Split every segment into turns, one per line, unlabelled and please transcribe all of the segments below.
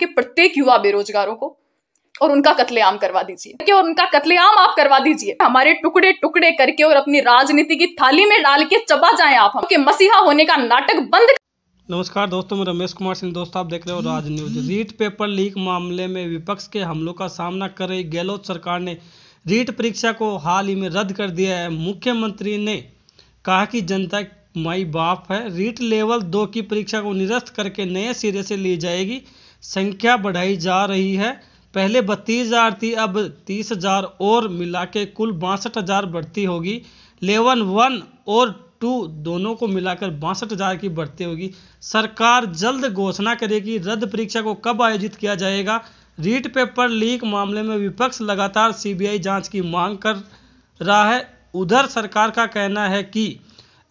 के प्रत्येक युवा बेरोजगारों को और उनका कत्लेआम करवा दीजिए क्योंकि और उनका कत्लेआम आप करवा दीजिए हमारे टुकड़े टुकड़े करके और अपनी राजनीति की थाली में डाल के चबा जाए आप हम मसीहा होने का नाटक बंद
नमस्कार दोस्तों मैं रमेश कुमार सिंह दोस्तों आप देख रहे हो Raj news REET paper leak मामले में विपक्ष के हमलों का सामना कर रही गहलोत सरकार ने रीट परीक्षा को हाल ही में रद्द कर दिया है मुख्यमंत्री ने कहा कि जनता माई बाप है रीट लेवल दो की परीक्षा को निरस्त करके नए सिरे से ली जाएगी संख्या बढ़ाई जा रही है पहले बत्तीस हज़ार थी अब तीस हज़ार और मिला के कुल बासठ हज़ार बढ़ती होगी लेवल वन और टू दोनों को मिलाकर बासठ हज़ार की बढ़ती होगी सरकार जल्द घोषणा करेगी रद्द परीक्षा को कब आयोजित किया जाएगा रीट पेपर लीक मामले में विपक्ष लगातार सीबीआई जांच की मांग कर रहा है उधर सरकार का कहना है कि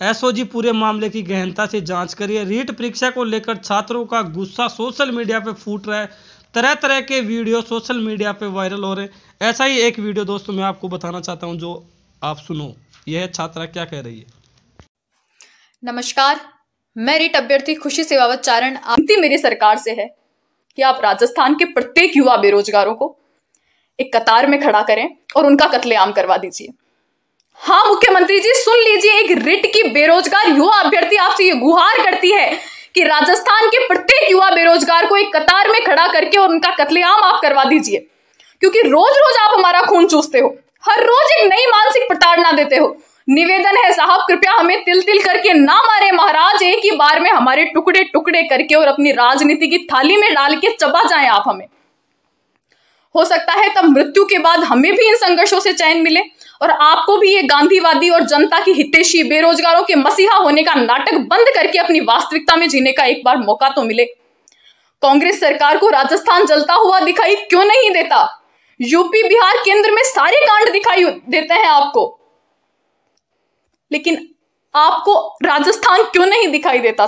एसओजी पूरे मामले की गहनता से जांच करिए रीट परीक्षा को लेकर छात्रों का गुस्सा सोशल मीडिया पे फूट रहा है तरह तरह के वीडियो सोशल मीडिया पे वायरल हो रहे हैं ऐसा ही एक वीडियो दोस्तों मैं आपको बताना चाहता हूँ जो आप सुनो यह छात्रा क्या कह रही है
नमस्कार मैं रीट अभ्यर्थी खुशी सेवावत चारण मेरी सरकार से है कि आप राजस्थान के प्रत्येक युवा बेरोजगारों को एक कतार में खड़ा करें और उनका कत्लेआम करवा दीजिए हाँ मुख्यमंत्री जी सुन लीजिए एक रिट की बेरोजगार युवा अभ्यर्थी आपसे ये गुहार करती है कि राजस्थान के प्रत्येक युवा बेरोजगार को एक कतार में खड़ा करके और उनका कत्लेआम आप करवा दीजिए क्योंकि रोज रोज आप हमारा खून चूसते हो हर रोज एक नई मानसिक प्रताड़ना देते हो निवेदन है साहब कृपया हमें तिल तिल करके ना मारे महाराज एक ही बार में हमारे टुकड़े टुकड़े करके और अपनी राजनीति की थाली में डाल के चबा जाए आप हमें हो सकता है तब मृत्यु के बाद हमें भी इन संघर्षों से चैन मिले और आपको भी ये गांधीवादी और जनता की हितेशी बेरोजगारों के मसीहा होने का नाटक बंद करके अपनी वास्तविकता में जीने का एक बार मौका तो मिले कांग्रेस सरकार को राजस्थान जलता हुआ दिखाई क्यों नहीं देता यूपी बिहार केंद्र में सारे कांड दिखाई देते हैं आपको लेकिन आपको राजस्थान क्यों नहीं दिखाई देता